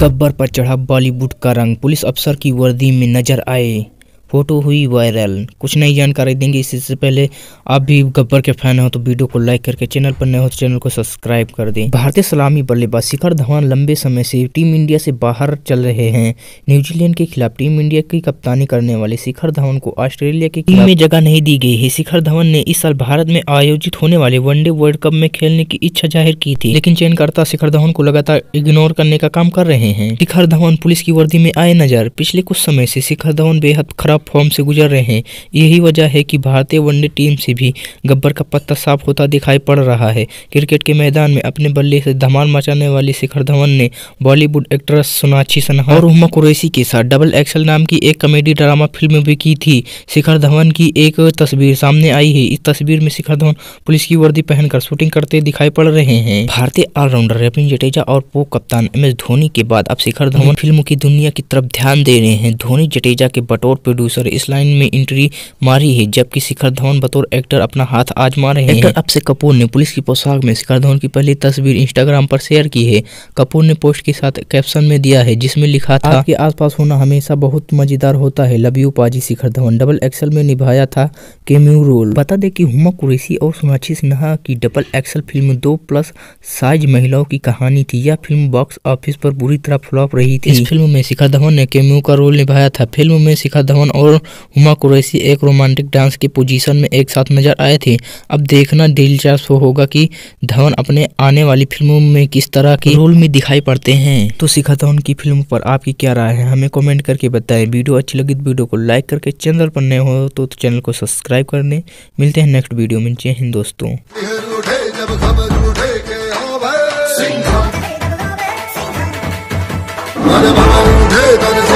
गब्बर पर चढ़ा बॉलीवुड का रंग पुलिस अफसर की वर्दी में नजर आए फोटो हुई वायरल कुछ नई जानकारी देंगे इससे पहले आप भी गब्बर के फैन हो तो वीडियो को लाइक करके चैनल पर नए हो तो चैनल को सब्सक्राइब कर दें भारतीय सलामी बल्लेबाज शिखर धवन लंबे समय से टीम इंडिया से बाहर चल रहे हैं न्यूजीलैंड के खिलाफ टीम इंडिया की कप्तानी करने वाले शिखर धवन को ऑस्ट्रेलिया की टीम में जगह नहीं दी गई है शिखर धवन ने इस साल भारत में आयोजित होने वाले वनडे वर्ल्ड कप में खेलने की इच्छा जाहिर की थी लेकिन चयनकर्ता शिखर धवन को लगातार इग्नोर करने का काम कर रहे हैं शिखर धवन पुलिस की वर्दी में आए नजर पिछले कुछ समय से शिखर धवन बेहद खराब खराब फॉर्म से गुजर रहे हैं यही वजह है कि भारतीय वनडे टीम से भी गब्बर का पत्ता साफ होता दिखाई पड़ रहा है क्रिकेट के मैदान में अपने बल्ले से धमाल मचाने वाली शिखर धवन ने बॉलीवुड एक्ट्रेस सोनाक्षी सिन्हा और उमा कुरैसी के साथ डबल एक्सल नाम की एक कॉमेडी ड्रामा फिल्म भी की थी शिखर धवन की एक तस्वीर सामने आई है इस तस्वीर में शिखर धवन पुलिस की वर्दी पहनकर शूटिंग करते दिखाई पड़ रहे हैं भारतीय ऑलराउंडर रविन जडेजा और पो कप्तान एम एस धोनी के बाद अब शिखर धवन फिल्म की दुनिया की तरफ ध्यान दे रहे हैं धोनी जडेजा के बटोर पेडू प्रोड्यूसर इस लाइन में एंट्री मारी है जबकि शिखर धवन बतौर एक्टर अपना हाथ आजमा रहे हैं अब से कपूर ने पुलिस की पोशाक में शिखर धवन की पहली तस्वीर इंस्टाग्राम पर शेयर की है कपूर ने पोस्ट के साथ कैप्शन में दिया है जिसमें लिखा था आपके आसपास होना हमेशा बहुत मजेदार होता है लव यू पाजी शिखर धवन डबल एक्सल में निभाया था केम्यू रोल बता दें कि हुमा कुरैशी और सोनाक्षी सिन्हा की डबल एक्सल फिल्म दो प्लस साइज महिलाओं की कहानी थी यह फिल्म बॉक्स ऑफिस पर बुरी तरह फ्लॉप रही थी इस फिल्म में शिखर धवन ने केम्यू का रोल निभाया था फिल्म में शिखर धवन और हुमा कुरैसी एक रोमांटिक डांस की पोजीशन में एक साथ नजर आए थे अब देखना दिलचस्प होगा कि धवन अपने आने वाली फिल्मों में किस तरह के रोल में दिखाई पड़ते हैं तो शिखा धवन की फिल्म पर आपकी क्या राय है हमें कमेंट करके बताएं वीडियो अच्छी लगी तो वीडियो को लाइक करके चैनल पर नए हो तो चैनल को सब्सक्राइब कर लें मिलते हैं नेक्स्ट वीडियो में जय हिंद दोस्तों